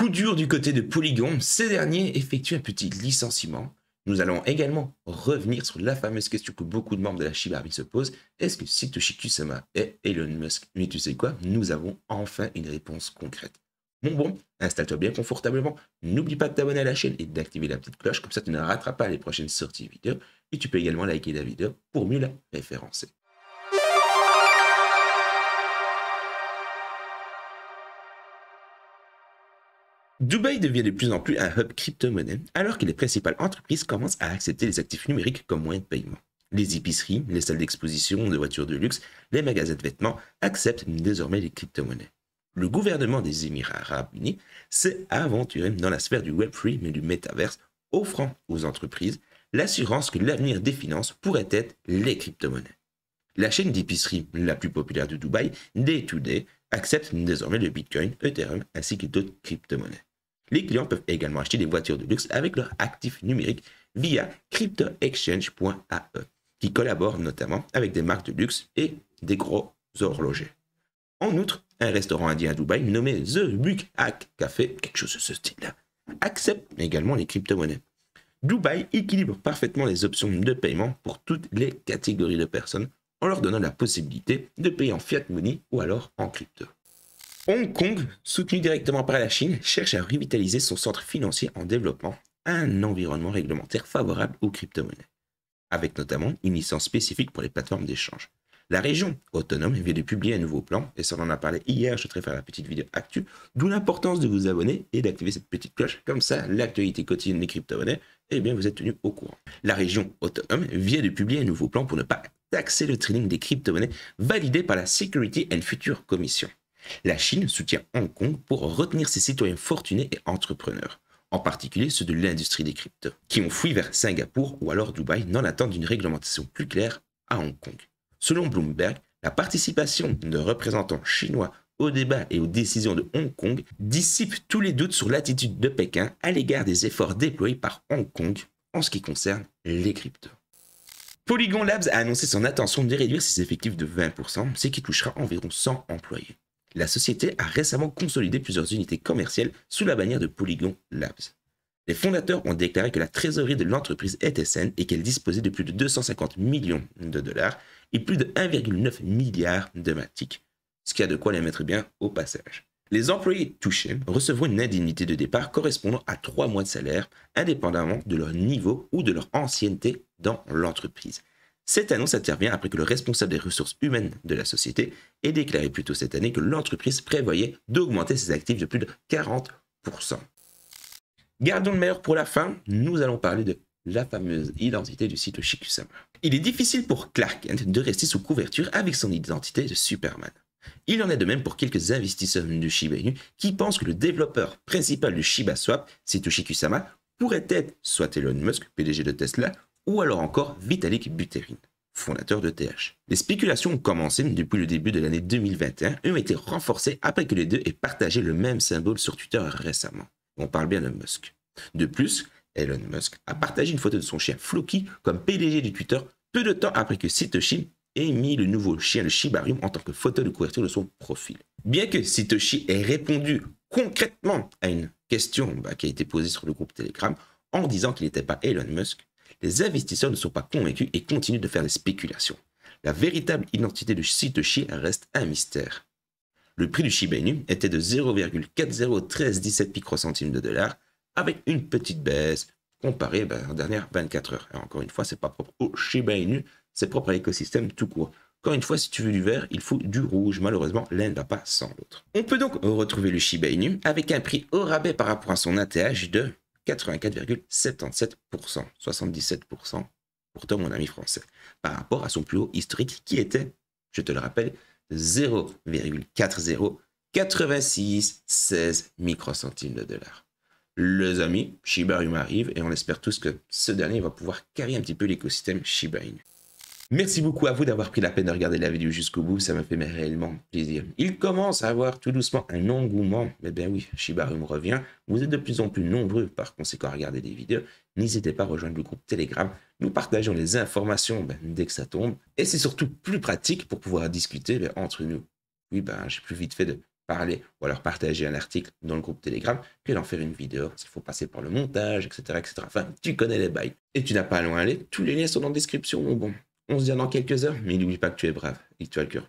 Coup dur du côté de Polygon, ces derniers effectuent un petit licenciement. Nous allons également revenir sur la fameuse question que beaucoup de membres de la Shiba se posent. Est-ce que Satoshi Kusama est Elon Musk Mais tu sais quoi Nous avons enfin une réponse concrète. Bon bon, installe-toi bien confortablement, n'oublie pas de t'abonner à la chaîne et d'activer la petite cloche, comme ça tu ne rateras pas les prochaines sorties vidéo. Et tu peux également liker la vidéo pour mieux la référencer. Dubaï devient de plus en plus un hub crypto-monnaie, alors que les principales entreprises commencent à accepter les actifs numériques comme moyen de paiement. Les épiceries, les salles d'exposition de voitures de luxe, les magasins de vêtements acceptent désormais les crypto-monnaies. Le gouvernement des Émirats arabes unis s'est aventuré dans la sphère du Web3 mais du métaverse, offrant aux entreprises l'assurance que l'avenir des finances pourrait être les crypto-monnaies. La chaîne d'épicerie la plus populaire de Dubaï, Day2Day, accepte désormais le Bitcoin, Ethereum ainsi que d'autres crypto-monnaies. Les clients peuvent également acheter des voitures de luxe avec leur actif numérique via cryptoexchange.ae, qui collabore notamment avec des marques de luxe et des gros horlogers. En outre, un restaurant indien à Dubaï nommé The Buck Hack Café, quelque chose de ce style-là, accepte également les crypto-monnaies. Dubaï équilibre parfaitement les options de paiement pour toutes les catégories de personnes en leur donnant la possibilité de payer en fiat money ou alors en crypto. Hong Kong, soutenu directement par la Chine, cherche à revitaliser son centre financier en développant un environnement réglementaire favorable aux crypto-monnaies, avec notamment une licence spécifique pour les plateformes d'échange. La région autonome vient de publier un nouveau plan, et ça on en a parlé hier, je voudrais faire la petite vidéo actu, d'où l'importance de vous abonner et d'activer cette petite cloche, comme ça l'actualité quotidienne des crypto-monnaies, eh bien vous êtes tenu au courant. La région autonome vient de publier un nouveau plan pour ne pas taxer le trading des crypto-monnaies validé par la Security and Future Commission. La Chine soutient Hong Kong pour retenir ses citoyens fortunés et entrepreneurs, en particulier ceux de l'industrie des cryptos, qui ont fui vers Singapour ou alors Dubaï dans l'attente d'une réglementation plus claire à Hong Kong. Selon Bloomberg, la participation de représentants chinois aux débats et aux décisions de Hong Kong dissipe tous les doutes sur l'attitude de Pékin à l'égard des efforts déployés par Hong Kong en ce qui concerne les cryptos. Polygon Labs a annoncé son intention de réduire ses effectifs de 20%, ce qui touchera environ 100 employés la société a récemment consolidé plusieurs unités commerciales sous la bannière de Polygon Labs. Les fondateurs ont déclaré que la trésorerie de l'entreprise était saine et qu'elle disposait de plus de 250 millions de dollars et plus de 1,9 milliard de matiques, ce qui a de quoi les mettre bien au passage. Les employés touchés recevront une indemnité de départ correspondant à trois mois de salaire, indépendamment de leur niveau ou de leur ancienneté dans l'entreprise. Cette annonce intervient après que le responsable des ressources humaines de la société ait déclaré plus tôt cette année que l'entreprise prévoyait d'augmenter ses actifs de plus de 40%. Gardons le meilleur pour la fin, nous allons parler de la fameuse identité du site Shikusama. Il est difficile pour Clark Kent de rester sous couverture avec son identité de Superman. Il en est de même pour quelques investisseurs du Shiba Inu qui pensent que le développeur principal du Shiba Swap, Satoshi pourrait être soit Elon Musk, PDG de Tesla, ou alors encore Vitalik Buterin, fondateur de TH. Les spéculations ont commencé depuis le début de l'année 2021 et ont été renforcées après que les deux aient partagé le même symbole sur Twitter récemment. On parle bien de Musk. De plus, Elon Musk a partagé une photo de son chien Floki comme PDG du Twitter peu de temps après que Satoshi ait mis le nouveau chien de Shibarium en tant que photo de couverture de son profil. Bien que Satoshi ait répondu concrètement à une question bah, qui a été posée sur le groupe Telegram en disant qu'il n'était pas Elon Musk, les investisseurs ne sont pas convaincus et continuent de faire des spéculations. La véritable identité de Satoshi reste un mystère. Le prix du Shiba Inu était de 0,401317 microcentimes de dollars, avec une petite baisse comparée à ben, aux dernières 24 heures. encore une fois, c'est pas propre au Shiba Inu, c'est propre à l'écosystème tout court. Encore une fois, si tu veux du vert, il faut du rouge. Malheureusement, l'un ne va pas sans l'autre. On peut donc retrouver le Shiba Inu avec un prix au rabais par rapport à son ATH de 84,77%, 77% pourtant mon ami français, par rapport à son plus haut historique qui était, je te le rappelle, 0,408616 16 microcentimes de dollars. Les amis, Shiba Inu arrive et on espère tous que ce dernier va pouvoir carrer un petit peu l'écosystème Shiba Inu. Merci beaucoup à vous d'avoir pris la peine de regarder la vidéo jusqu'au bout, ça me fait réellement plaisir. Il commence à avoir tout doucement un engouement, mais eh ben oui, Shibaru me revient. Vous êtes de plus en plus nombreux par conséquent à regarder des vidéos. N'hésitez pas à rejoindre le groupe Telegram. Nous partageons les informations ben, dès que ça tombe. Et c'est surtout plus pratique pour pouvoir discuter ben, entre nous. Oui, ben, j'ai plus vite fait de parler ou alors partager un article dans le groupe Telegram que d'en faire une vidéo, s'il faut passer par le montage, etc., etc. Enfin, tu connais les bails. Et tu n'as pas loin à aller, tous les liens sont dans la description, mon bon. On se dit dans quelques heures, mais n'oublie pas que tu es brave et que tu as le cœur